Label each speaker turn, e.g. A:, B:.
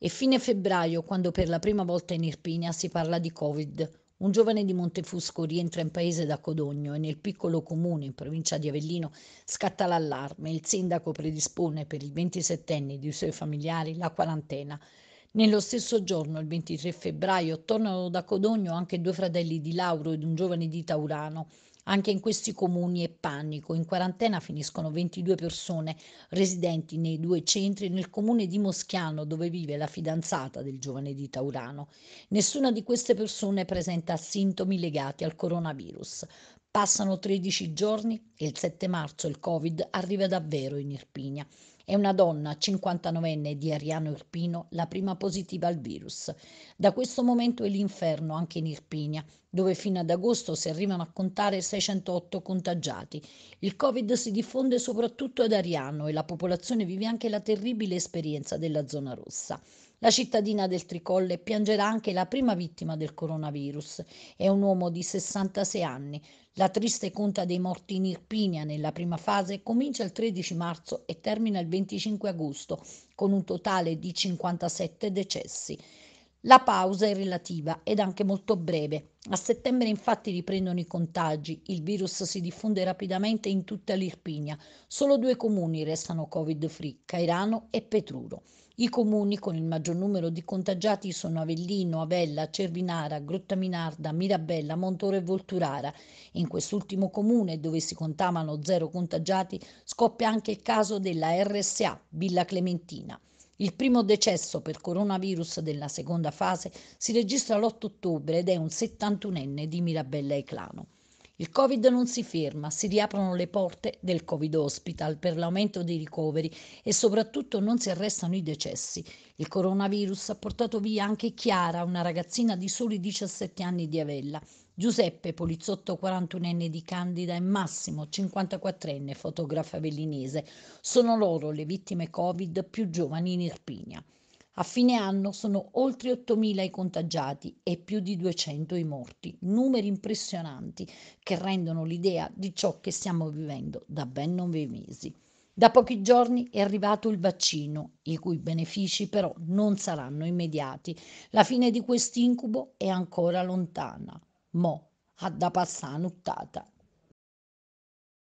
A: È fine febbraio quando per la prima volta in Irpinia si parla di Covid. Un giovane di Montefusco rientra in paese da Codogno e nel piccolo comune, in provincia di Avellino, scatta l'allarme. Il sindaco predispone per il 27enne e i suoi familiari la quarantena. Nello stesso giorno, il 23 febbraio, tornano da Codogno anche due fratelli di Lauro ed un giovane di Taurano anche in questi comuni è panico. In quarantena finiscono 22 persone residenti nei due centri nel comune di Moschiano dove vive la fidanzata del giovane di Taurano. Nessuna di queste persone presenta sintomi legati al coronavirus. Passano 13 giorni e il 7 marzo il Covid arriva davvero in Irpinia. È una donna 59enne di Ariano Irpino, la prima positiva al virus. Da questo momento è l'inferno anche in Irpinia, dove fino ad agosto si arrivano a contare 608 contagiati. Il Covid si diffonde soprattutto ad Ariano e la popolazione vive anche la terribile esperienza della zona rossa. La cittadina del Tricolle piangerà anche la prima vittima del coronavirus. È un uomo di 66 anni. La triste conta dei morti in Irpinia nella prima fase comincia il 13 marzo e termina il 20 25 agosto, con un totale di 57 decessi. La pausa è relativa ed anche molto breve. A settembre infatti riprendono i contagi, il virus si diffonde rapidamente in tutta l'Irpinia. Solo due comuni restano covid-free, Cairano e Petruro. I comuni con il maggior numero di contagiati sono Avellino, Avella, Cervinara, Grottaminarda, Mirabella, Montoro e Volturara. In quest'ultimo comune, dove si contavano zero contagiati, scoppia anche il caso della RSA, Villa Clementina. Il primo decesso per coronavirus della seconda fase si registra l'8 ottobre ed è un 71enne di Mirabella Eclano. Il Covid non si ferma, si riaprono le porte del Covid Hospital per l'aumento dei ricoveri e soprattutto non si arrestano i decessi. Il coronavirus ha portato via anche Chiara, una ragazzina di soli 17 anni di Avella. Giuseppe, poliziotto 41enne di Candida, e Massimo, 54enne, fotografo avellinese. Sono loro le vittime Covid più giovani in Irpinia. A fine anno sono oltre 8.000 i contagiati e più di 200 i morti, numeri impressionanti che rendono l'idea di ciò che stiamo vivendo da ben nove mesi. Da pochi giorni è arrivato il vaccino, i cui benefici però non saranno immediati. La fine di quest'incubo è ancora lontana, mo' ha da passare nuttata